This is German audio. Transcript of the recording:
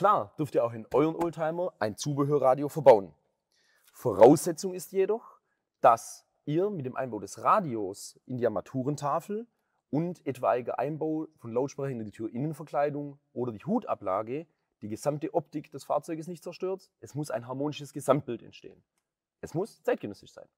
Klar dürft ihr auch in euren Oldtimer ein Zubehörradio verbauen. Voraussetzung ist jedoch, dass ihr mit dem Einbau des Radios in die Armaturentafel und etwaiger Einbau von Lautsprecher in die Türinnenverkleidung oder die Hutablage die gesamte Optik des Fahrzeuges nicht zerstört. Es muss ein harmonisches Gesamtbild entstehen. Es muss zeitgenössisch sein.